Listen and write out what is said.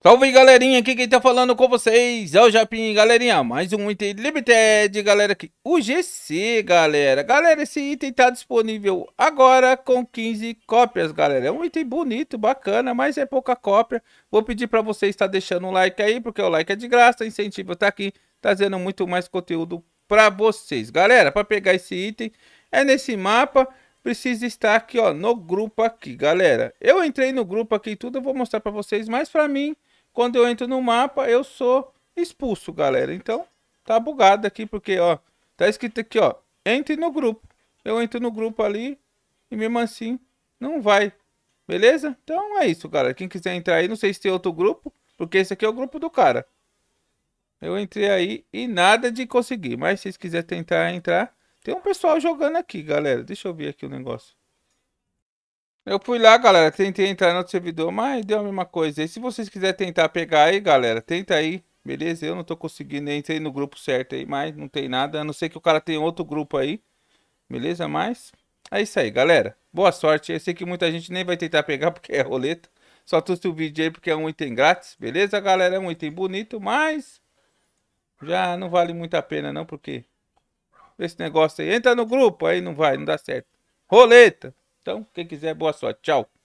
Salve galerinha, aqui quem tá falando com vocês é o Japim, galerinha, mais um item Limited, galera, aqui, o GC, galera, galera, esse item tá disponível agora com 15 cópias, galera, é um item bonito, bacana, mas é pouca cópia, vou pedir pra vocês estar tá deixando um like aí, porque o like é de graça, incentivo tá aqui, trazendo muito mais conteúdo pra vocês, galera, pra pegar esse item, é nesse mapa, precisa estar aqui, ó, no grupo aqui, galera, eu entrei no grupo aqui tudo, eu vou mostrar pra vocês, mas pra mim... Quando eu entro no mapa, eu sou expulso, galera. Então, tá bugado aqui, porque, ó, tá escrito aqui, ó, entre no grupo. Eu entro no grupo ali e mesmo assim não vai, beleza? Então é isso, galera. Quem quiser entrar aí, não sei se tem outro grupo, porque esse aqui é o grupo do cara. Eu entrei aí e nada de conseguir, mas se vocês quiserem tentar entrar, tem um pessoal jogando aqui, galera. Deixa eu ver aqui o negócio. Eu fui lá, galera, tentei entrar no outro servidor, mas deu a mesma coisa. E se vocês quiserem tentar pegar aí, galera, tenta aí. Beleza? Eu não tô conseguindo, entrei no grupo certo aí, mas não tem nada. A não ser que o cara tem outro grupo aí. Beleza? Mas é isso aí, galera. Boa sorte. Eu sei que muita gente nem vai tentar pegar porque é roleta. Só trouxe o vídeo aí porque é um item grátis. Beleza, galera? É um item bonito, mas... Já não vale muito a pena não, porque... Esse negócio aí. Entra no grupo, aí não vai, não dá certo. Roleta! Então, quem quiser, boa sorte. Tchau.